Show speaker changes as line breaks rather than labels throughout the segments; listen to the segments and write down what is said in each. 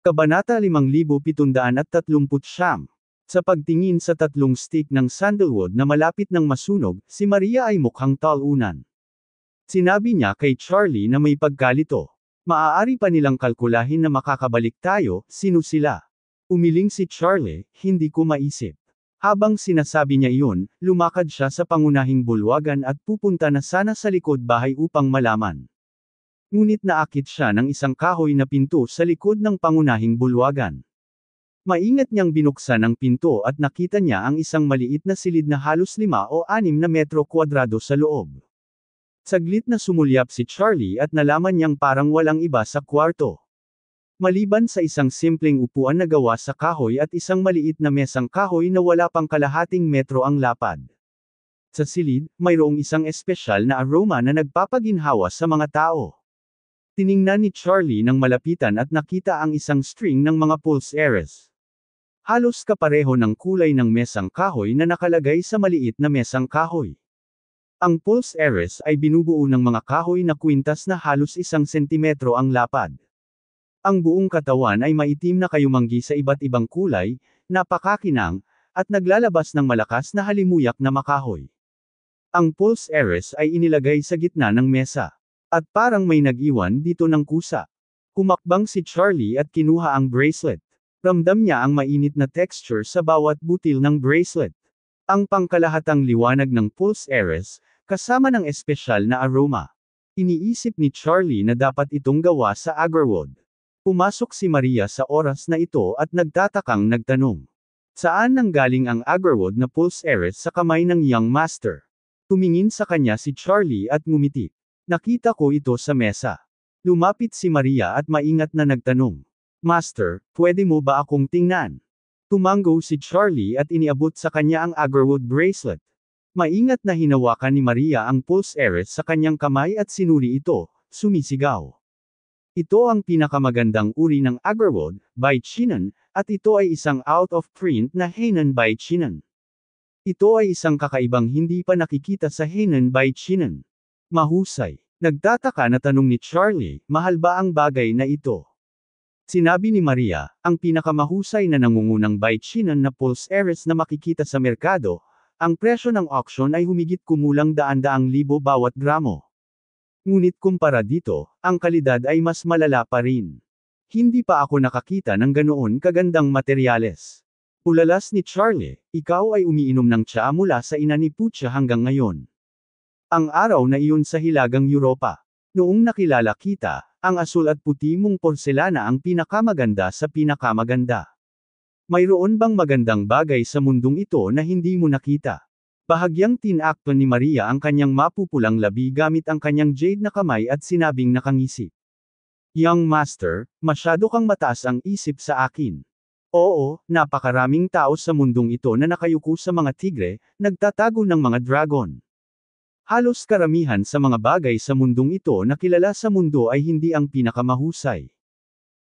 Kabanata 5730 Sa pagtingin sa tatlong stick ng sandalwood na malapit ng masunog, si Maria ay mukhang talunan. Sinabi niya kay Charlie na may pagkalito. Maaari pa nilang kalkulahin na makakabalik tayo, sino sila. Umiling si Charlie, hindi ko maisip. Habang sinasabi niya iyon, lumakad siya sa pangunahing bulwagan at pupunta na sana sa likod bahay upang malaman. Ngunit naakit siya ng isang kahoy na pinto sa likod ng pangunahing bulwagan. Maingat niyang binuksan ang pinto at nakita niya ang isang maliit na silid na halos lima o anim na metro kwadrado sa loob. Saglit na sumulyap si Charlie at nalaman niyang parang walang iba sa kwarto. Maliban sa isang simpleng upuan na gawa sa kahoy at isang maliit na mesang kahoy na wala pang kalahating metro ang lapad. Sa silid, mayroong isang espesyal na aroma na nagpapaginhawa sa mga tao. Tiningnan ni Charlie ng malapitan at nakita ang isang string ng mga pulse eres. Halos kapareho ng kulay ng mesang kahoy na nakalagay sa maliit na mesang kahoy. Ang pulse eres ay binubuo ng mga kahoy na kwintas na halos isang sentimetro ang lapad. Ang buong katawan ay maitim na kayumanggi sa iba't ibang kulay, napakakinang, at naglalabas ng malakas na halimuyak na makahoy. Ang pulse eres ay inilagay sa gitna ng mesa. At parang may nag-iwan dito ng kusa. Kumakbang si Charlie at kinuha ang bracelet. Ramdam niya ang mainit na texture sa bawat butil ng bracelet. Ang pangkalahatang liwanag ng Pulse Ares, kasama ng espesyal na aroma. Iniisip ni Charlie na dapat itong gawa sa Agarwood. Pumasok si Maria sa oras na ito at nagtatakang nagtanong. Saan nanggaling ang Agarwood na Pulse Ares sa kamay ng Young Master? Tumingin sa kanya si Charlie at ngumiti. Nakita ko ito sa mesa. Lumapit si Maria at maingat na nagtanong. Master, pwede mo ba akong tingnan? Tumango si Charlie at iniabot sa kanya ang agarwood bracelet. Maingat na hinawakan ni Maria ang pulse heiress sa kanyang kamay at sinuri ito, sumisigaw. Ito ang pinakamagandang uri ng agarwood, by Chinan, at ito ay isang out-of-print na Hainan by Chinan. Ito ay isang kakaibang hindi pa nakikita sa Hainan by Chinan. Mahusay. Nagtataka na tanong ni Charlie, mahal ba ang bagay na ito? Sinabi ni Maria, ang pinakamahusay na nangungunang by Chinan na Pulse Ares na makikita sa merkado, ang presyo ng auction ay humigit kumulang daan-daang libo bawat gramo. Ngunit kumpara dito, ang kalidad ay mas malala pa rin. Hindi pa ako nakakita ng ganoon kagandang materyales. Ulalas ni Charlie, ikaw ay umiinom ng tsaa mula sa ina ni Pucha hanggang ngayon. Ang araw na iyon sa Hilagang Europa. Noong nakilala kita, ang asul at puti mong porselana ang pinakamaganda sa pinakamaganda. Mayroon bang magandang bagay sa mundong ito na hindi mo nakita? Bahagyang tinakto ni Maria ang kanyang mapupulang labi gamit ang kanyang jade na kamay at sinabing nakangisi. Young Master, masyado kang mataas ang isip sa akin. Oo, napakaraming tao sa mundong ito na nakayuko sa mga tigre, nagtatago ng mga dragon. Halos karamihan sa mga bagay sa mundong ito na kilala sa mundo ay hindi ang pinakamahusay.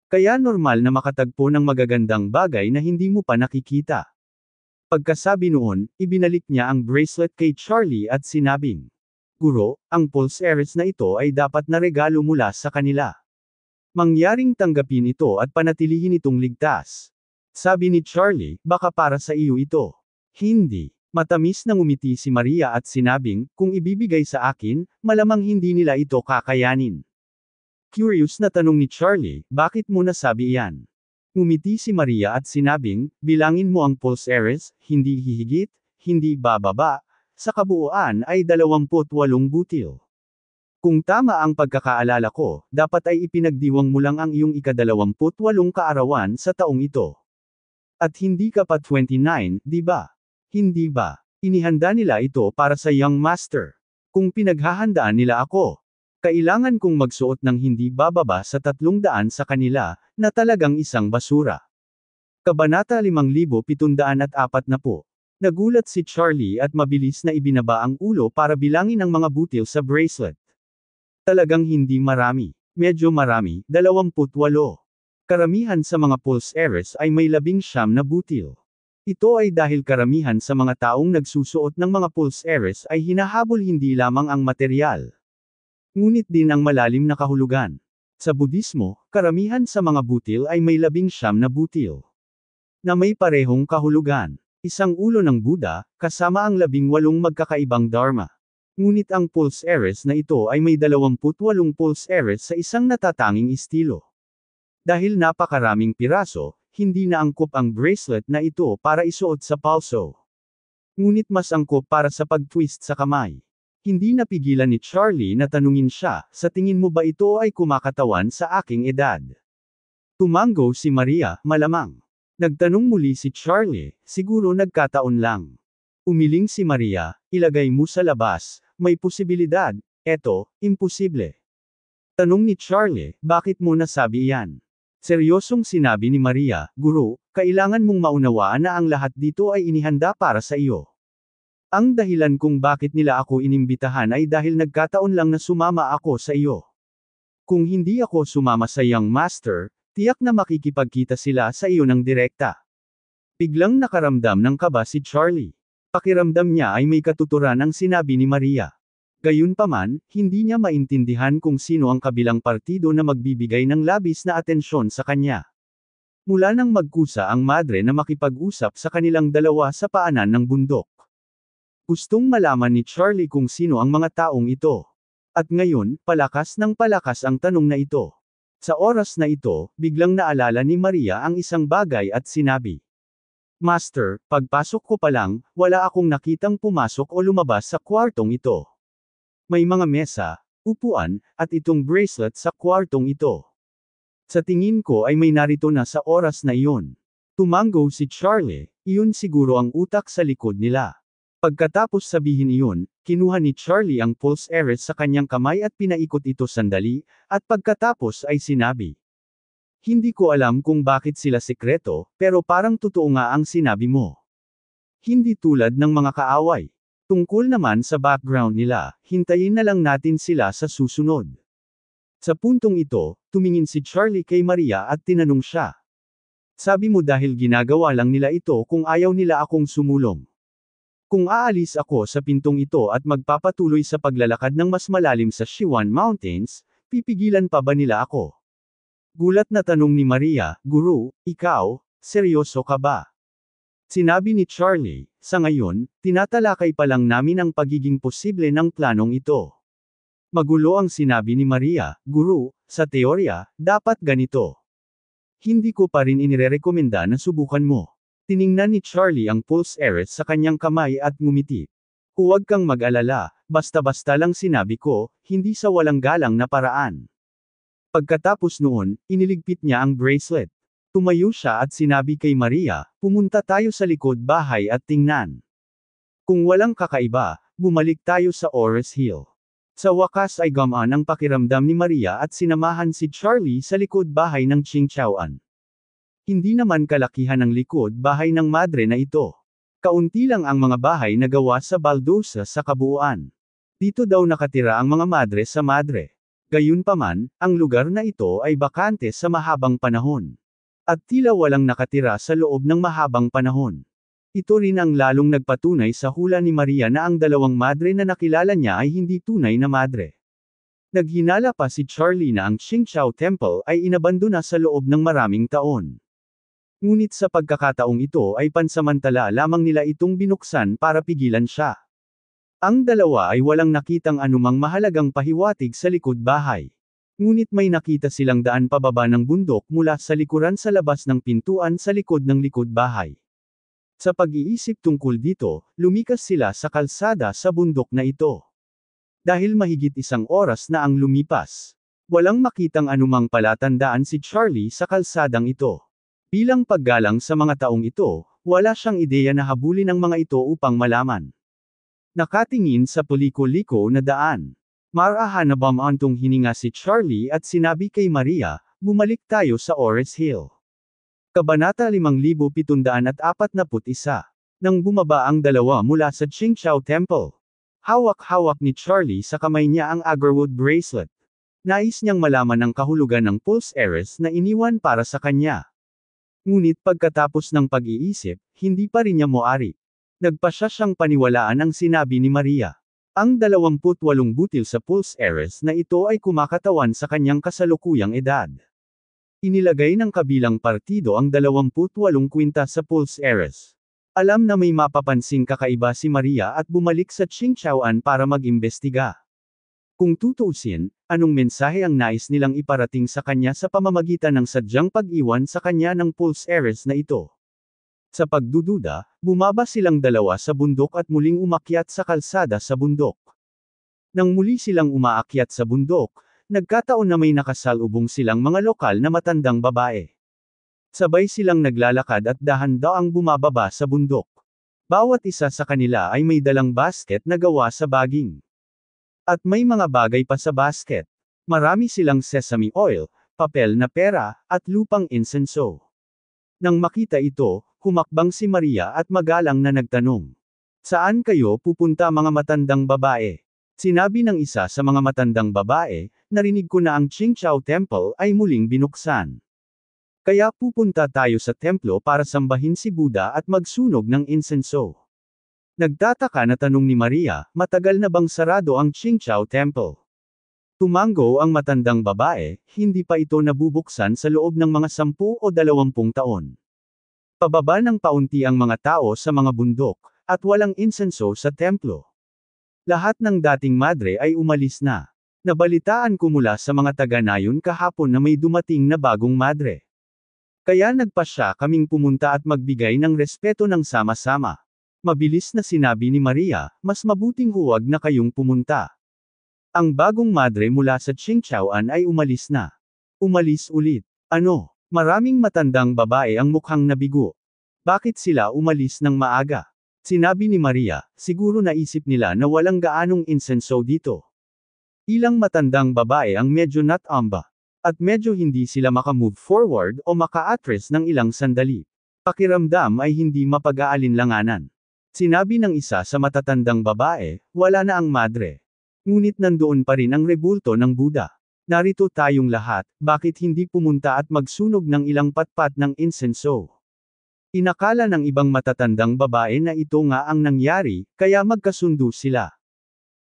Kaya normal na makatagpo ng magagandang bagay na hindi mo pa nakikita. Pagkasabi noon, ibinalik niya ang bracelet kay Charlie at sinabing, Guro, ang Pulse Heiress na ito ay dapat na regalo mula sa kanila. Mangyaring tanggapin ito at panatilihin itong ligtas. Sabi ni Charlie, baka para sa iyo ito. Hindi. Matamis na umiti si Maria at sinabing, kung ibibigay sa akin, malamang hindi nila ito kakayanin. Curious na tanong ni Charlie, bakit mo nasabi iyan? Ngumiti si Maria at sinabing, bilangin mo ang Pulse Ares, hindi hihigit, hindi bababa, sa kabuuan ay 28 butil. Kung tama ang pagkakaalala ko, dapat ay ipinagdiwang mo lang ang iyong ikadalawamputwalong kaarawan sa taong ito. At hindi ka pa 29, di ba? Hindi ba? Inihanda nila ito para sa young master. Kung pinaghahandaan nila ako, kailangan kong magsuot ng hindi bababa sa tatlong daan sa kanila, na talagang isang basura. Kabanata 5740 Nagulat si Charlie at mabilis na ibinaba ang ulo para bilangin ang mga butil sa bracelet. Talagang hindi marami. Medyo marami, 28. Karamihan sa mga pulse errors ay may labing siyam na butil. Ito ay dahil karamihan sa mga taong nagsusuot ng mga pulse aires ay hinahabol hindi lamang ang material. Ngunit din ang malalim na kahulugan. Sa Budismo, karamihan sa mga butil ay may labing siyam na butil. Na may parehong kahulugan. Isang ulo ng Buddha, kasama ang labing walong magkakaibang dharma. Ngunit ang pulse aires na ito ay may 28 pulse aires sa isang natatanging estilo. Dahil napakaraming piraso, hindi na angkop ang bracelet na ito para isuot sa palso. Ngunit mas angkop para sa pag-twist sa kamay. Hindi napigilan ni Charlie na tanungin siya, sa tingin mo ba ito ay kumakatawan sa aking edad? Tumango si Maria, malamang. Nagtanong muli si Charlie, siguro nagkataon lang. Umiling si Maria, ilagay mo sa labas, may posibilidad, eto, imposible. Tanong ni Charlie, bakit mo nasabi yan? Seryosong sinabi ni Maria, Guru, kailangan mong maunawaan na ang lahat dito ay inihanda para sa iyo. Ang dahilan kung bakit nila ako inimbitahan ay dahil nagkataon lang na sumama ako sa iyo. Kung hindi ako sumama sa Young Master, tiyak na makikipagkita sila sa iyo ng direkta. Biglang nakaramdam ng kaba si Charlie. Pakiramdam niya ay may katuturan ang sinabi ni Maria. Gayunpaman, hindi niya maintindihan kung sino ang kabilang partido na magbibigay ng labis na atensyon sa kanya. Mula nang magkusa ang madre na makipag-usap sa kanilang dalawa sa paanan ng bundok. Gustong malaman ni Charlie kung sino ang mga taong ito. At ngayon, palakas ng palakas ang tanong na ito. Sa oras na ito, biglang naalala ni Maria ang isang bagay at sinabi. Master, pagpasok ko pa lang, wala akong nakitang pumasok o lumabas sa kwartong ito. May mga mesa, upuan, at itong bracelet sa kwartong ito. Sa tingin ko ay may narito na sa oras na iyon. Tumango si Charlie, iyon siguro ang utak sa likod nila. Pagkatapos sabihin iyon, kinuha ni Charlie ang pulse heiress sa kanyang kamay at pinaikot ito sandali, at pagkatapos ay sinabi. Hindi ko alam kung bakit sila sekreto, pero parang totoo nga ang sinabi mo. Hindi tulad ng mga kaaway. Tungkol naman sa background nila, hintayin na lang natin sila sa susunod. Sa puntong ito, tumingin si Charlie kay Maria at tinanong siya. Sabi mo dahil ginagawa lang nila ito kung ayaw nila akong sumulong. Kung aalis ako sa pintong ito at magpapatuloy sa paglalakad ng mas malalim sa Shiwan Mountains, pipigilan pa ba nila ako? Gulat na tanong ni Maria, Guru, ikaw, seryoso ka ba? Sinabi ni Charlie, sa ngayon, tinatalakay pa lang namin ang pagiging posible ng planong ito. Magulo ang sinabi ni Maria, Guru, sa teorya, dapat ganito. Hindi ko pa rin inirekomenda na subukan mo. Tiningnan ni Charlie ang pulse eret sa kanyang kamay at ngumiti. Huwag kang mag-alala, basta-basta lang sinabi ko, hindi sa walang galang na paraan. Pagkatapos noon, iniligpit niya ang bracelet. Tumayo siya at sinabi kay Maria, pumunta tayo sa likod bahay at tingnan. Kung walang kakaiba, bumalik tayo sa Ores Hill. Sa wakas ay gamaan ang pakiramdam ni Maria at sinamahan si Charlie sa likod bahay ng Qingchaoan. Hindi naman kalakihan ang likod bahay ng madre na ito. Kaunti lang ang mga bahay na gawa sa baldosa sa kabuuan. Dito daw nakatira ang mga madre sa madre. Gayunpaman, ang lugar na ito ay bakante sa mahabang panahon. At tila walang nakatira sa loob ng mahabang panahon. Ito rin ang lalong nagpatunay sa hula ni Maria na ang dalawang madre na nakilala niya ay hindi tunay na madre. Naghinala pa si Charlie na ang Qingqiao Temple ay inabandona sa loob ng maraming taon. Ngunit sa pagkakataong ito ay pansamantala lamang nila itong binuksan para pigilan siya. Ang dalawa ay walang nakitang anumang mahalagang pahiwatig sa likod bahay. Ngunit may nakita silang daan pababa ng bundok mula sa likuran sa labas ng pintuan sa likod ng likod bahay. Sa pag-iisip tungkol dito, lumikas sila sa kalsada sa bundok na ito. Dahil mahigit isang oras na ang lumipas. Walang makitang anumang palatandaan si Charlie sa kalsadang ito. Bilang paggalang sa mga taong ito, wala siyang ideya na habulin ang mga ito upang malaman. Nakatingin sa puliko-liko na daan. Marahan na bamantong hininga si Charlie at sinabi kay Maria, bumalik tayo sa Ores Hill. Kabanata 5741 Nang bumaba ang dalawa mula sa Qingqiao Temple. Hawak-hawak ni Charlie sa kamay niya ang agarwood bracelet. Nais niyang malaman ang kahulugan ng pulse heiress na iniwan para sa kanya. Ngunit pagkatapos ng pag-iisip, hindi pa rin niya moari. Nagpasya siyang paniwalaan ang sinabi ni Maria. Ang 28 butil sa Pulse Heiress na ito ay kumakatawan sa kanyang kasalukuyang edad. Inilagay ng kabilang partido ang 28 kwinta sa Pulse Heiress. Alam na may mapapansin kakaiba si Maria at bumalik sa Qingchaoan para mag-imbestiga. Kung tutuusin, anong mensahe ang nais nilang iparating sa kanya sa pamamagitan ng sadyang pag-iwan sa kanya ng Pulse Heiress na ito? Sa pagdududa, bumaba silang dalawa sa bundok at muling umakyat sa kalsada sa bundok. Nang muli silang umaakyat sa bundok, nagkataon na may nakasalubong silang mga lokal na matandang babae. Sabay silang naglalakad at dahan daw ang bumababa sa bundok. Bawat isa sa kanila ay may dalang basket na gawa sa baging. At may mga bagay pa sa basket. Marami silang sesame oil, papel na pera, at lupang insenso. Nang makita ito, humakbang si Maria at magalang na nagtanong. Saan kayo pupunta mga matandang babae? Sinabi ng isa sa mga matandang babae, narinig ko na ang Qingqiao Temple ay muling binuksan. Kaya pupunta tayo sa templo para sambahin si Buddha at magsunog ng insenso. Nagtataka na tanong ni Maria, matagal na bang sarado ang Qingqiao Temple? Tumango ang matandang babae, hindi pa ito nabubuksan sa loob ng mga sampu o dalawampung taon. Pababa ng paunti ang mga tao sa mga bundok, at walang insenso sa templo. Lahat ng dating madre ay umalis na. Nabalitaan ko mula sa mga taga-nayon kahapon na may dumating na bagong madre. Kaya nagpasya kaming pumunta at magbigay ng respeto ng sama-sama. Mabilis na sinabi ni Maria, mas mabuting huwag na kayong pumunta. Ang bagong madre mula sa Qingchaoan ay umalis na. Umalis ulit. Ano? Maraming matandang babae ang mukhang nabigo. Bakit sila umalis ng maaga? Sinabi ni Maria, siguro naisip nila na walang gaanong insenso dito. Ilang matandang babae ang medyo natamba. At medyo hindi sila makamove forward o makaatres ng ilang sandali. Pakiramdam ay hindi mapag-aalinlanganan. Sinabi ng isa sa matatandang babae, wala na ang madre. Ngunit nandoon pa rin ang rebulto ng Buddha. Narito tayong lahat, bakit hindi pumunta at magsunog ng ilang patpat ng insenso? Inakala ng ibang matatandang babae na ito nga ang nangyari, kaya magkasundo sila.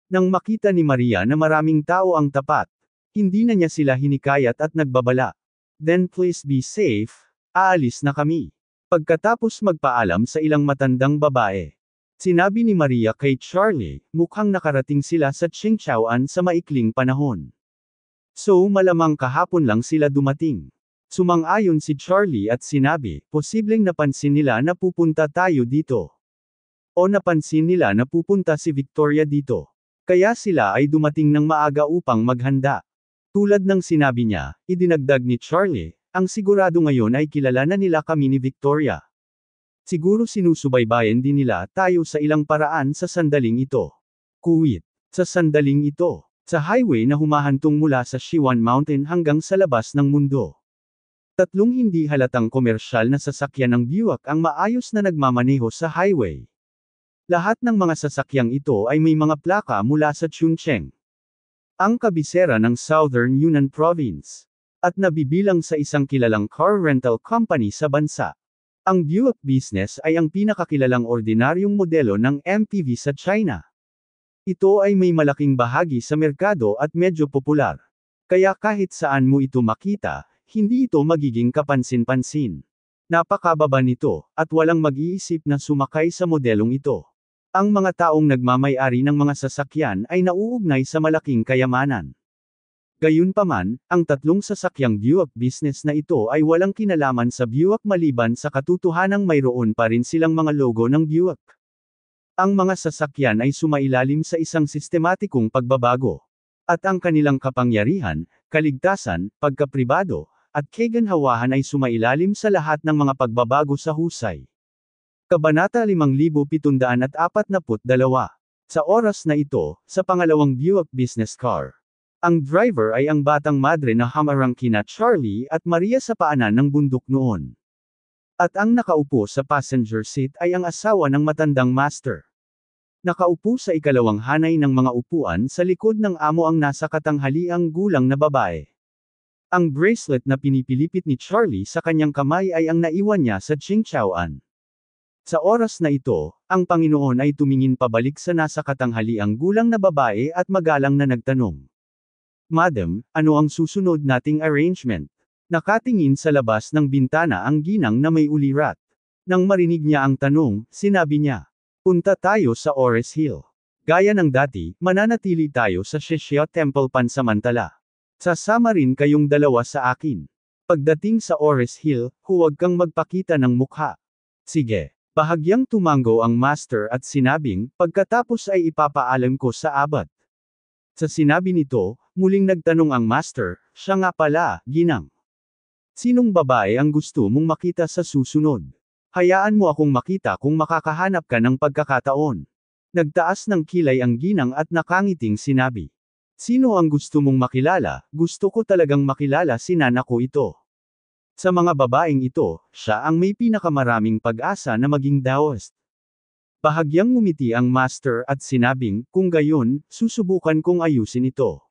Nang makita ni Maria na maraming tao ang tapat, hindi na niya sila hinikayat at nagbabala. Then please be safe, aalis na kami. Pagkatapos magpaalam sa ilang matandang babae, sinabi ni Maria kay Charlie, mukhang nakarating sila sa Qingchaoan sa maikling panahon. So malamang kahapon lang sila dumating. Sumang-ayon si Charlie at sinabi, posibleng napansin nila na pupunta tayo dito. O napansin nila na pupunta si Victoria dito. Kaya sila ay dumating ng maaga upang maghanda. Tulad ng sinabi niya, idinagdag ni Charlie, ang sigurado ngayon ay kilala na nila kami ni Victoria. Siguro sinusubaybayan din nila tayo sa ilang paraan sa sandaling ito. Kuwit. Sa sandaling ito. Sa highway na humahantong mula sa Shiwan Mountain hanggang sa labas ng mundo. Tatlong hindi halatang komersyal na sasakyan ng Buick ang maayos na nagmamaneho sa highway. Lahat ng mga sasakyang ito ay may mga plaka mula sa Chuncheng. Ang kabisera ng Southern Yunnan Province. At nabibilang sa isang kilalang car rental company sa bansa. Ang Buick Business ay ang pinakakilalang ordinaryong modelo ng MPV sa China. Ito ay may malaking bahagi sa merkado at medyo popular. Kaya kahit saan mo ito makita, hindi ito magiging kapansin-pansin. Napakababa nito, at walang mag-iisip na sumakay sa modelong ito. Ang mga taong nagmamayari ng mga sasakyan ay nauugnay sa malaking kayamanan. Gayunpaman, ang tatlong sasakyang Buick business na ito ay walang kinalaman sa Buick maliban sa katutuhanang mayroon pa rin silang mga logo ng Buick. Ang mga sasakyan ay sumailalim sa isang sistematikong pagbabago. At ang kanilang kapangyarihan, kaligtasan, pagkapribado, at kaganhawahan ay sumailalim sa lahat ng mga pagbabago sa husay. Kabanata 5742 Sa oras na ito, sa pangalawang Buick Business Car. Ang driver ay ang batang madre na hamarang kina Charlie at Maria sa paanan ng bundok noon. At ang nakaupo sa passenger seat ay ang asawa ng matandang master. Nakaupo sa ikalawang hanay ng mga upuan sa likod ng amo ang nasa katanghaliang gulang na babae. Ang bracelet na pinipilipit ni Charlie sa kanyang kamay ay ang naiwan niya sa Qingchaoan. Sa oras na ito, ang Panginoon ay tumingin pabalik sa nasa katanghaliang gulang na babae at magalang na nagtanong. Madam, ano ang susunod nating arrangement? Nakatingin sa labas ng bintana ang ginang na may ulirat. Nang marinig niya ang tanong, sinabi niya, Punta tayo sa Ores Hill. Gaya ng dati, mananatili tayo sa Shishio Temple pansamantala. Sasama rin kayong dalawa sa akin. Pagdating sa Ores Hill, huwag kang magpakita ng mukha. Sige. Bahagyang tumango ang master at sinabing, pagkatapos ay ipapaalam ko sa abad. Sa sinabi nito, muling nagtanong ang master, siya nga pala, ginang. Sinong babae ang gusto mong makita sa susunod? Hayaan mo akong makita kung makakahanap ka ng pagkakataon. Nagtaas ng kilay ang ginang at nakangiting sinabi. Sino ang gusto mong makilala, gusto ko talagang makilala si nana ko ito. Sa mga babaeng ito, siya ang may pinakamaraming pag-asa na maging Taoist. Bahagyang ngumiti ang master at sinabing, kung gayon, susubukan kong ayusin ito.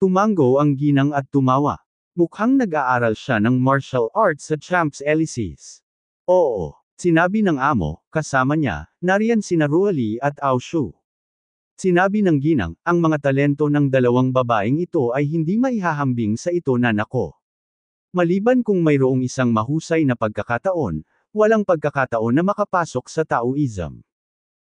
Tumango ang ginang at tumawa. Mukhang nag-aaral siya ng martial arts sa Champs-Élysées. Oo, sinabi ng amo, kasama niya, nariyan sina Ruali at Ao Shu. Sinabi ng ginang, ang mga talento ng dalawang babaeng ito ay hindi maihahambing sa ito na nako. Maliban kung mayroong isang mahusay na pagkakataon, walang pagkakataon na makapasok sa Taoism.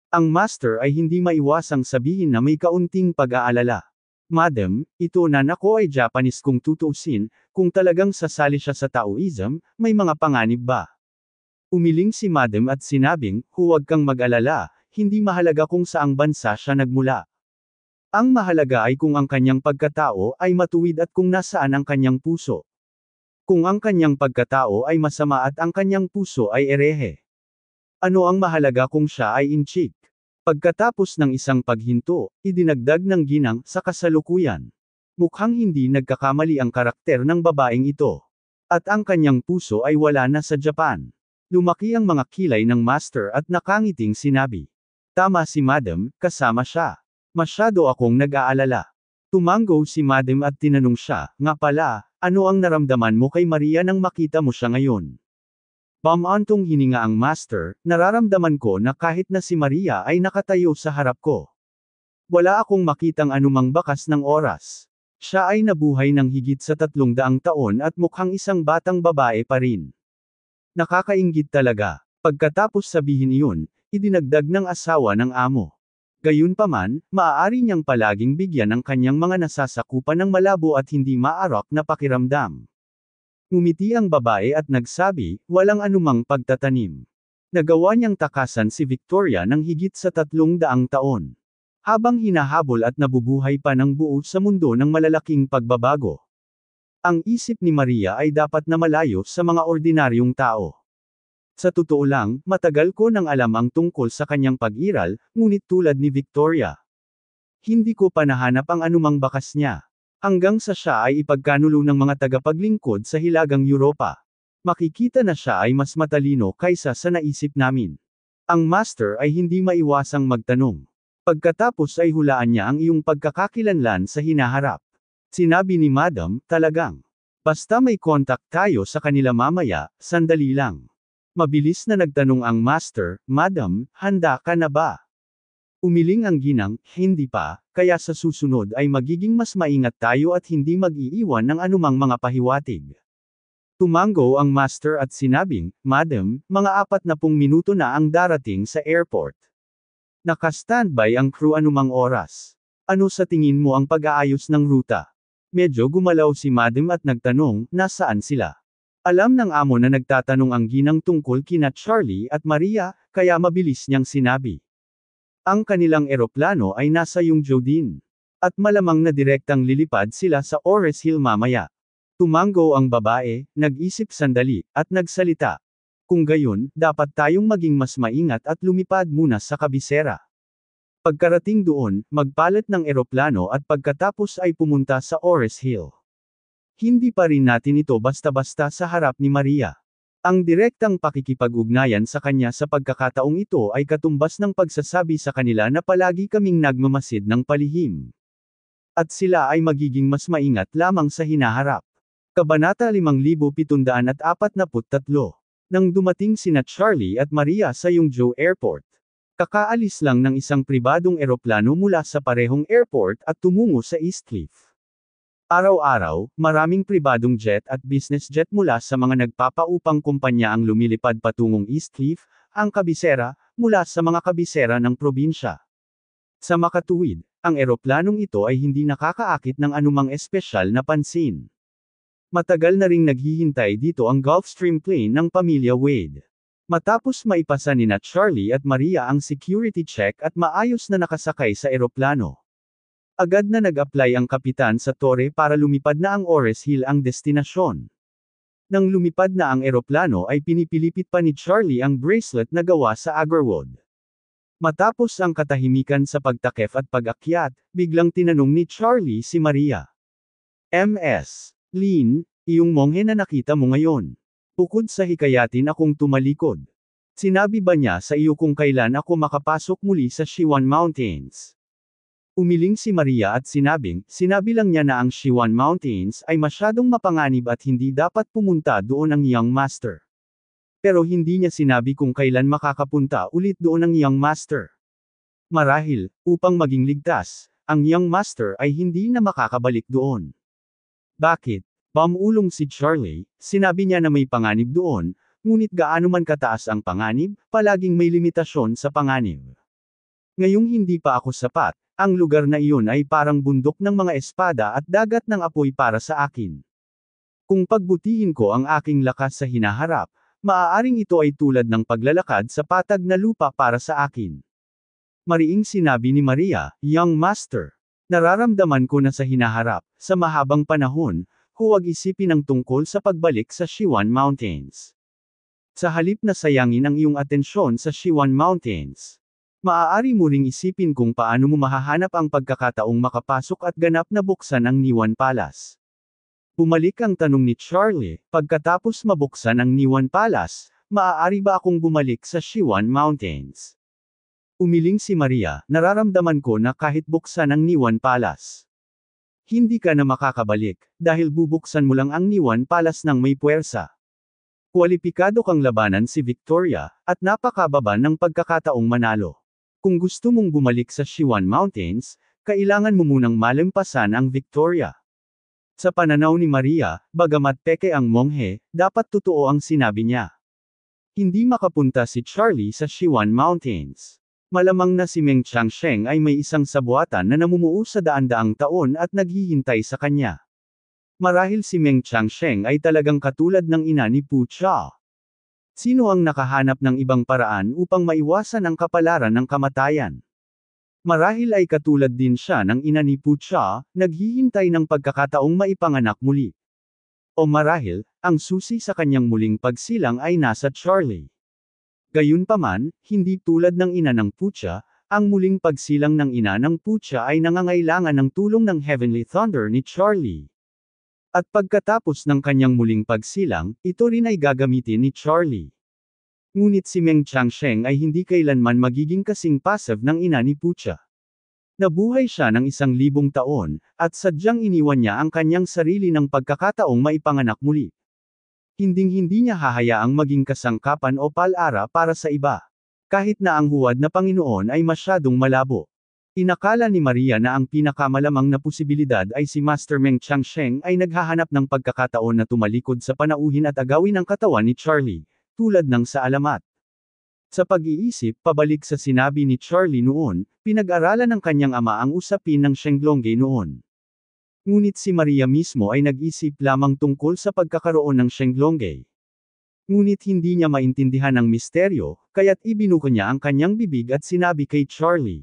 Ang master ay hindi maiwasang sabihin na may kaunting pag-aalala. Madam, ito na ako ay Japanese kung tutuusin, kung talagang sasali siya sa Taoism, may mga panganib ba? Umiling si Madam at sinabing, huwag kang mag-alala, hindi mahalaga kung saang bansa siya nagmula. Ang mahalaga ay kung ang kanyang pagkatao ay matuwid at kung nasaan ang kanyang puso. Kung ang kanyang pagkatao ay masama at ang kanyang puso ay erehe. Ano ang mahalaga kung siya ay inchik? Pagkatapos ng isang paghinto, idinagdag ng ginang sa kasalukuyan. Mukhang hindi nagkakamali ang karakter ng babaeng ito. At ang kanyang puso ay wala na sa Japan. Lumaki ang mga kilay ng master at nakangiting sinabi. Tama si madam, kasama siya. Masyado akong nag-aalala. Tumanggo si madam at tinanong siya, nga pala, ano ang naramdaman mo kay Maria nang makita mo siya ngayon? Pamantong hininga ang master, nararamdaman ko na kahit na si Maria ay nakatayo sa harap ko. Wala akong makitang anumang bakas ng oras. Siya ay nabuhay ng higit sa tatlong daang taon at mukhang isang batang babae pa rin. Nakakaingit talaga. Pagkatapos sabihin iyon, idinagdag ng asawa ng amo. Gayunpaman, maaari niyang palaging bigyan ng kanyang mga nasasakupan ng malabo at hindi maarok na pakiramdam. Ngumiti ang babae at nagsabi, walang anumang pagtatanim. Nagawa niyang takasan si Victoria ng higit sa tatlong daang taon. Habang hinahabol at nabubuhay pa ng buo sa mundo ng malalaking pagbabago. Ang isip ni Maria ay dapat na malayo sa mga ordinaryong tao. Sa totoo lang, matagal ko nang alam ang tungkol sa kanyang pag-iral, ngunit tulad ni Victoria. Hindi ko panahanap ang anumang bakas niya. Hanggang sa siya ay ipagkanulo ng mga tagapaglingkod sa Hilagang Europa. Makikita na siya ay mas matalino kaysa sa naisip namin. Ang master ay hindi maiwasang magtanong. Pagkatapos ay hulaan niya ang iyong pagkakakilanlan sa hinaharap. Sinabi ni Madam, talagang. Basta may kontak tayo sa kanila mamaya, sandali lang. Mabilis na nagtanong ang master, Madam, handa ka na ba? Umiling ang ginang, hindi pa, kaya sa susunod ay magiging mas maingat tayo at hindi mag-iiwan ng anumang mga pahiwatig. Tumango ang master at sinabing, Madam, mga apat na pong minuto na ang darating sa airport. Naka-standby ang crew anumang oras. Ano sa tingin mo ang pag-aayos ng ruta? Medyo gumalaw si Madam at nagtanong, nasaan sila? Alam ng amo na nagtatanong ang ginang tungkol kina Charlie at Maria, kaya mabilis niyang sinabi. Ang kanilang eroplano ay nasa Yungzhou din. At malamang na direktang lilipad sila sa Ores Hill mamaya. Tumango ang babae, nag-isip sandali, at nagsalita. Kung gayon, dapat tayong maging mas maingat at lumipad muna sa kabisera. Pagkarating doon, magpalat ng eroplano at pagkatapos ay pumunta sa Ores Hill. Hindi pa rin natin ito basta-basta sa harap ni Maria. Ang direktang pakikipag-ugnayan sa kanya sa pagkakataong ito ay katumbas ng pagsasabi sa kanila na palagi kaming nagmamasid ng palihim. At sila ay magiging mas maingat lamang sa hinaharap. Kabanata 5743 Nang dumating sina Charlie at Maria sa Yongzhou Airport, kakaalis lang ng isang pribadong eroplano mula sa parehong airport at tumungo sa East Cliff. Araw-araw, maraming pribadong jet at business jet mula sa mga nagpapaupang kumpanya ang lumilipad patungong East Cliff, ang kabisera, mula sa mga kabisera ng probinsya. Sa makatuwid, ang eroplanong ito ay hindi nakakaakit ng anumang espesyal na pansin. Matagal na ring naghihintay dito ang Gulfstream plane ng pamilya Wade. Matapos maipasa ni na Charlie at Maria ang security check at maayos na nakasakay sa eroplano. Agad na nag-apply ang kapitan sa Torre para lumipad na ang Ores Hill ang destinasyon. Nang lumipad na ang eroplano ay pinipilipit pa ni Charlie ang bracelet na gawa sa agarwood. Matapos ang katahimikan sa pagtakef at pag-akyat, biglang tinanong ni Charlie si Maria. MS. Lin, iyong monghe na nakita mo ngayon. Bukod sa hikayatin akong tumalikod. Sinabi ba niya sa iyo kung kailan ako makapasok muli sa Shiwan Mountains? Umiling si Maria at sinabing, sinabi lang niya na ang Shiwan Mountains ay masyadong mapanganib at hindi dapat pumunta doon ang young master. Pero hindi niya sinabi kung kailan makakapunta ulit doon ang young master. Marahil, upang maging ligtas, ang young master ay hindi na makakabalik doon. Bakit? Pamulong si Charlie, sinabi niya na may panganib doon, ngunit gaano man kataas ang panganib, palaging may limitasyon sa panganib. Ngayong hindi pa ako sapat, ang lugar na iyon ay parang bundok ng mga espada at dagat ng apoy para sa akin. Kung pagbutihin ko ang aking lakas sa hinaharap, maaaring ito ay tulad ng paglalakad sa patag na lupa para sa akin. Mariing sinabi ni Maria, Young Master. Nararamdaman ko na sa hinaharap, sa mahabang panahon, huwag isipin ang tungkol sa pagbalik sa Shiwan Mountains. Sa halip na sayangin ang iyong atensyon sa Shiwan Mountains. Maaari mo ring isipin kung paano mo mahahanap ang pagkakataong makapasok at ganap na buksan ang Niwan Palace. Bumalik ang tanong ni Charlie, pagkatapos mabuksan ang Niwan Palace, maaari ba akong bumalik sa Shiwan Mountains? Umiling si Maria, nararamdaman ko na kahit buksan ang Niwan Palace. Hindi ka na makakabalik, dahil bubuksan mo lang ang Niwan Palace ng may puwersa. Kwalipikado kang labanan si Victoria, at napakababa ng pagkakataong manalo. Kung gusto mong bumalik sa Siwan Mountains, kailangan mo munang malampasan ang Victoria. Sa pananaw ni Maria, bagamat peke ang monghe, dapat totoo ang sinabi niya. Hindi makapunta si Charlie sa Siwan Mountains. Malamang na si Meng Changsheng ay may isang sabuatan na namumuo sa daan-daang taon at naghihintay sa kanya. Marahil si Meng Changsheng ay talagang katulad ng ina ni Pu Chao. Sino ang nakahanap ng ibang paraan upang maiwasan ang kapalaran ng kamatayan? Marahil ay katulad din siya ng ina ni Pucha, naghihintay ng pagkakataong maipanganak muli. O marahil, ang susi sa kanyang muling pagsilang ay nasa Charlie. Gayunpaman, hindi tulad ng ina ng Pucha, ang muling pagsilang ng ina ng Pucha ay nangangailangan ng tulong ng Heavenly Thunder ni Charlie. At pagkatapos ng kanyang muling pagsilang, ito rin ay gagamitin ni Charlie. Ngunit si Meng Changsheng ay hindi kailanman magiging kasing passive ng ina ni Pucha. Nabuhay siya ng isang libong taon, at sadyang iniwan niya ang kanyang sarili ng pagkakataong maipanganak muli. Hinding-hindi niya hahayaang maging kasangkapan o palara para sa iba. Kahit na ang huwad na Panginoon ay masyadong malabo. Inakala ni Maria na ang pinakamalamang na posibilidad ay si Master Meng Changsheng ay naghahanap ng pagkakataon na tumalikod sa panauhin at agawin ang katawan ni Charlie, tulad ng sa alamat. Sa pag-iisip pabalik sa sinabi ni Charlie noon, pinag-aralan ng kanyang ama ang usapin ng Shenglongge noon. Ngunit si Maria mismo ay nag-isip lamang tungkol sa pagkakaroon ng Shenglongge. Ngunit hindi niya maintindihan ang misteryo, kaya't ibinuko niya ang kanyang bibig at sinabi kay Charlie.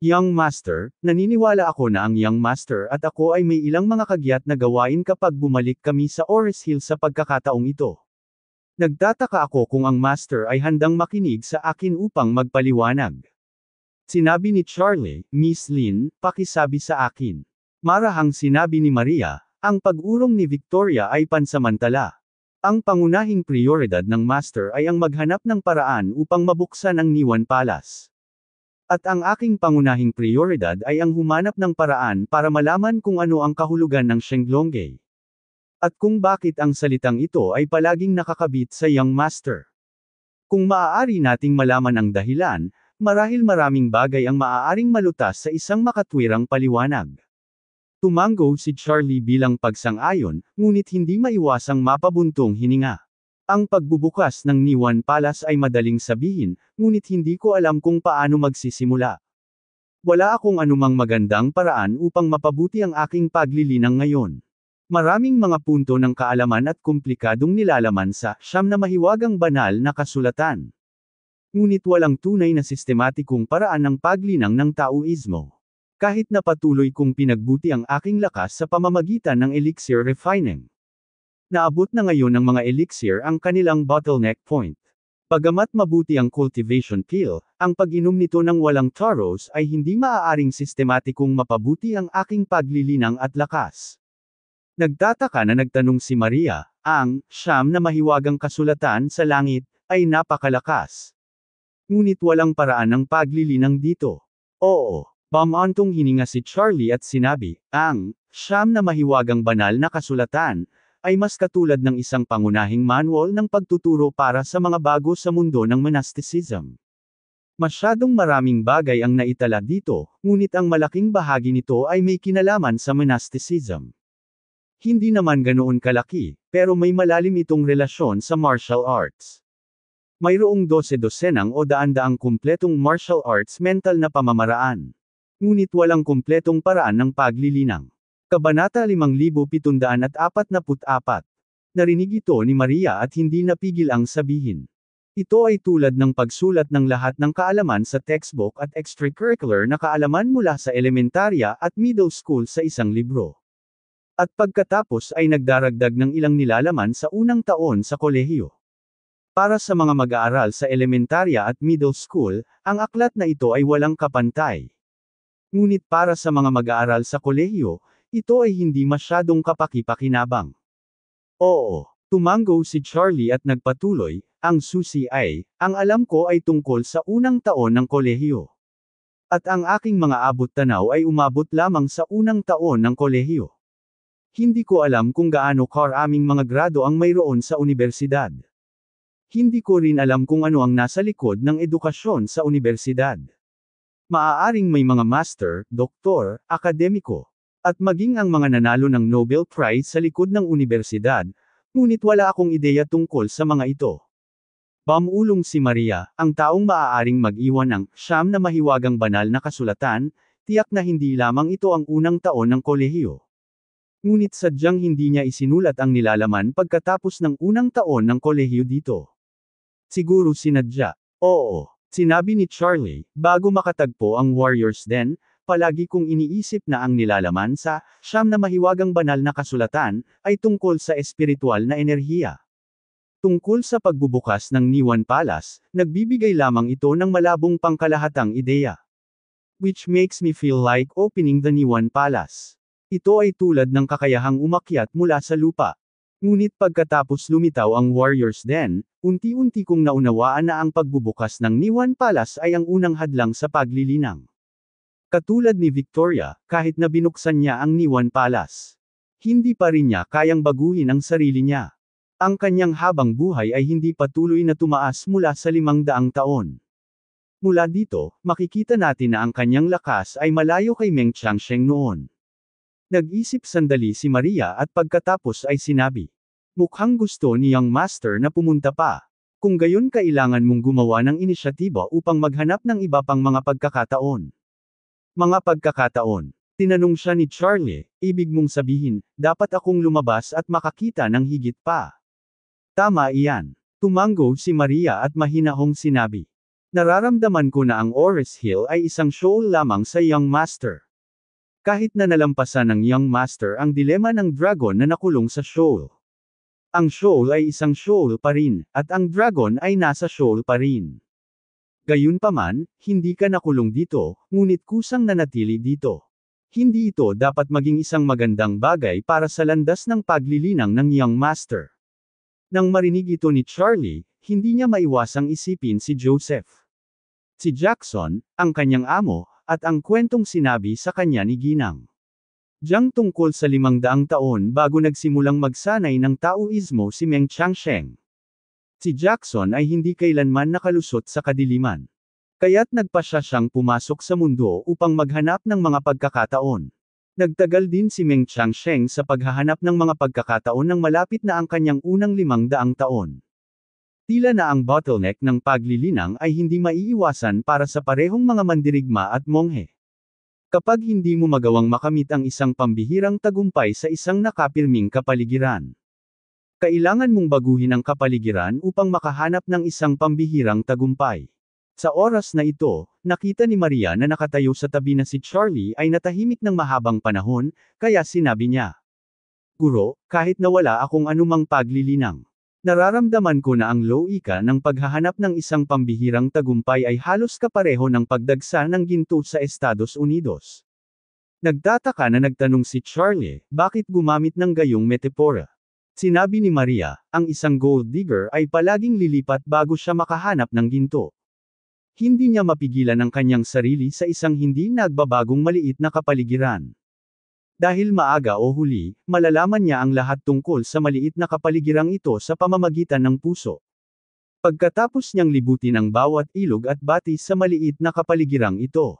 Young Master, naniniwala ako na ang Young Master at ako ay may ilang mga kagyat na gawain kapag bumalik kami sa Oris Hill sa pagkakataong ito. Nagtataka ako kung ang Master ay handang makinig sa akin upang magpaliwanag. Sinabi ni Charlie, Miss Lynn, pakisabi sa akin. Marahang sinabi ni Maria, ang pag-urong ni Victoria ay pansamantala. Ang pangunahing prioridad ng Master ay ang maghanap ng paraan upang mabuksan ang Niwan Palace. At ang aking pangunahing prioridad ay ang humanap ng paraan para malaman kung ano ang kahulugan ng Shenglongge. At kung bakit ang salitang ito ay palaging nakakabit sa Young Master. Kung maaari nating malaman ang dahilan, marahil maraming bagay ang maaaring malutas sa isang makatwirang paliwanag. Tumanggo si Charlie bilang pagsang-ayon, ngunit hindi maiwasang mapabuntong hininga. Ang pagbubukas ng Niwan Palace ay madaling sabihin, ngunit hindi ko alam kung paano magsisimula. Wala akong anumang magandang paraan upang mapabuti ang aking paglilinang ngayon. Maraming mga punto ng kaalaman at komplikadong nilalaman sa siyam na mahiwagang banal na kasulatan. Ngunit walang tunay na sistematikong paraan ng paglinang ng taoismo. Kahit na patuloy kong pinagbuti ang aking lakas sa pamamagitan ng elixir refining. Naabot na ngayon ng mga elixir ang kanilang bottleneck point. Pagamat mabuti ang cultivation pill, ang pag-inom nito ng walang taros ay hindi maaaring sistematikong mapabuti ang aking paglilinang at lakas. Nagtataka na nagtanong si Maria, ang siyam na mahiwagang kasulatan sa langit ay napakalakas. Ngunit walang paraan ng paglilinang dito. Oo, bamantong hininga si Charlie at sinabi, ang siyam na mahiwagang banal na kasulatan ay mas katulad ng isang pangunahing manual ng pagtuturo para sa mga bago sa mundo ng monasticism. Masyadong maraming bagay ang naitala dito, ngunit ang malaking bahagi nito ay may kinalaman sa monasticism. Hindi naman ganoon kalaki, pero may malalim itong relasyon sa martial arts. Mayroong 12 dosenang o daan-daang kumpletong martial arts mental na pamamaraan. Ngunit walang kumpletong paraan ng paglilinang. Kabanata 5744. Narinig ito ni Maria at hindi napigil ang sabihin. Ito ay tulad ng pagsulat ng lahat ng kaalaman sa textbook at extracurricular na kaalaman mula sa elementarya at middle school sa isang libro. At pagkatapos ay nagdaragdag ng ilang nilalaman sa unang taon sa kolehiyo. Para sa mga mag-aaral sa elementarya at middle school, ang aklat na ito ay walang kapantay. Ngunit para sa mga mag-aaral sa kolehiyo, ito ay hindi masyadong kapaki-pakinabang. Oo, tumanggo si Charlie at nagpatuloy, ang susi ay, ang alam ko ay tungkol sa unang taon ng kolehiyo. At ang aking mga abot-tanaw ay umabot lamang sa unang taon ng kolehiyo. Hindi ko alam kung gaano karaming mga grado ang mayroon sa universidad. Hindi ko rin alam kung ano ang nasa likod ng edukasyon sa universidad. Maaaring may mga master, doktor, akademiko, at maging ang mga nanalo ng Nobel Prize sa likod ng unibersidad, ngunit wala akong ideya tungkol sa mga ito. Pamulong si Maria, ang taong maaaring mag-iwan ng siyam na mahiwagang banal na kasulatan, tiyak na hindi lamang ito ang unang taon ng kolehiyo. Ngunit sadyang hindi niya isinulat ang nilalaman pagkatapos ng unang taon ng kolehiyo dito. Siguro sinadya. Oo, sinabi ni Charlie, bago makatagpo ang Warriors Den, palagi kong iniisip na ang nilalaman sa siyam na mahiwagang banal na kasulatan ay tungkol sa espiritual na enerhiya. Tungkol sa pagbubukas ng Niwan Palace, nagbibigay lamang ito ng malabong pangkalahatang ideya. Which makes me feel like opening the Niwan Palace. Ito ay tulad ng kakayahang umakyat mula sa lupa. Ngunit pagkatapos lumitaw ang Warriors then, unti-unti kong naunawaan na ang pagbubukas ng Niwan Palace ay ang unang hadlang sa paglilinang. Katulad ni Victoria, kahit na binuksan niya ang Niwan Palace, hindi pa rin niya kayang baguhin ang sarili niya. Ang kanyang habang buhay ay hindi patuloy na tumaas mula sa limang daang taon. Mula dito, makikita natin na ang kanyang lakas ay malayo kay Meng Changsheng noon. Nag-isip sandali si Maria at pagkatapos ay sinabi. Mukhang gusto niyang master na pumunta pa. Kung gayon kailangan mong gumawa ng inisyatiba upang maghanap ng iba pang mga pagkakataon. Mga pagkakataon. Tinanong siya ni Charlie, ibig mong sabihin, dapat akong lumabas at makakita ng higit pa. Tama iyan. Tumango si Maria at mahinahong sinabi. Nararamdaman ko na ang Oris Hill ay isang show lamang sa Young Master. Kahit na nalampasan ng Young Master ang dilema ng dragon na nakulong sa shoal. Ang shoal ay isang shoal pa rin, at ang dragon ay nasa shoal pa rin. Gayunpaman, hindi ka nakulong dito, ngunit kusang nanatili dito. Hindi ito dapat maging isang magandang bagay para sa landas ng paglilinang ng young master. Nang marinig ito ni Charlie, hindi niya maiwasang isipin si Joseph. Si Jackson, ang kanyang amo, at ang kwentong sinabi sa kanya ni Ginang. Diyang tungkol sa limang daang taon bago nagsimulang magsanay ng taoismo si Meng Changsheng. Si Jackson ay hindi kailanman nakalusot sa kadiliman. Kaya't nagpa siya siyang pumasok sa mundo upang maghanap ng mga pagkakataon. Nagtagal din si Meng Chang Sheng sa paghahanap ng mga pagkakataon ng malapit na ang kanyang unang limang daang taon. Tila na ang bottleneck ng paglilinang ay hindi maiiwasan para sa parehong mga mandirigma at monghe. Kapag hindi mo magawang makamit ang isang pambihirang tagumpay sa isang nakapirming kapaligiran kailangan mong baguhin ang kapaligiran upang makahanap ng isang pambihirang tagumpay. Sa oras na ito, nakita ni Maria na nakatayo sa tabi na si Charlie ay natahimik ng mahabang panahon, kaya sinabi niya. Guro, kahit na wala akong anumang paglilinang. Nararamdaman ko na ang low ika ng paghahanap ng isang pambihirang tagumpay ay halos kapareho ng pagdagsa ng ginto sa Estados Unidos. Nagtataka na nagtanong si Charlie, bakit gumamit ng gayong metapora? Sinabi ni Maria, ang isang gold digger ay palaging lilipat bago siya makahanap ng ginto. Hindi niya mapigilan ang kanyang sarili sa isang hindi nagbabagong maliit na kapaligiran. Dahil maaga o huli, malalaman niya ang lahat tungkol sa maliit na kapaligirang ito sa pamamagitan ng puso. Pagkatapos niyang libutin ang bawat ilog at batis sa maliit na kapaligirang ito.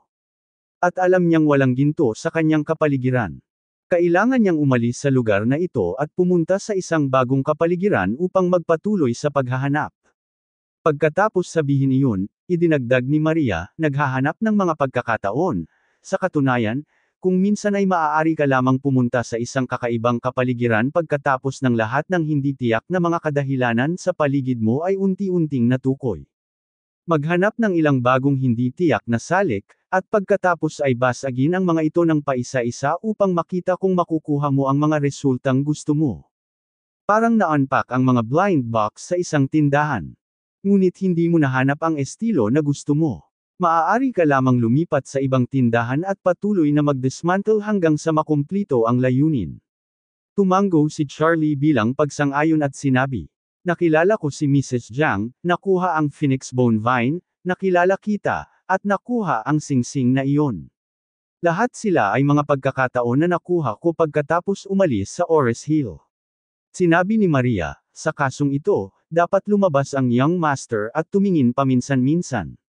At alam niyang walang ginto sa kanyang kapaligiran. Kailangan niyang umalis sa lugar na ito at pumunta sa isang bagong kapaligiran upang magpatuloy sa paghahanap. Pagkatapos sabihin iyon, idinagdag ni Maria, naghahanap ng mga pagkakataon. Sa katunayan, kung minsan ay maaari ka lamang pumunta sa isang kakaibang kapaligiran pagkatapos ng lahat ng hindi tiyak na mga kadahilanan sa paligid mo ay unti-unting natukoy. Maghanap ng ilang bagong hindi tiyak na salik, at pagkatapos ay basagin ang mga ito ng paisa-isa upang makita kung makukuha mo ang mga resultang gusto mo. Parang na-unpack ang mga blind box sa isang tindahan. Ngunit hindi mo nahanap ang estilo na gusto mo. Maaari ka lamang lumipat sa ibang tindahan at patuloy na mag-dismantle hanggang sa makumplito ang layunin. Tumango si Charlie bilang pagsang-ayon at sinabi, Nakilala ko si Mrs. Jiang, nakuha ang Phoenix Bone Vine, nakilala kita, at nakuha ang singsing na iyon. Lahat sila ay mga pagkakataon na nakuha ko pagkatapos umalis sa Oris Hill. Sinabi ni Maria, sa kasong ito, dapat lumabas ang young master at tumingin paminsan-minsan.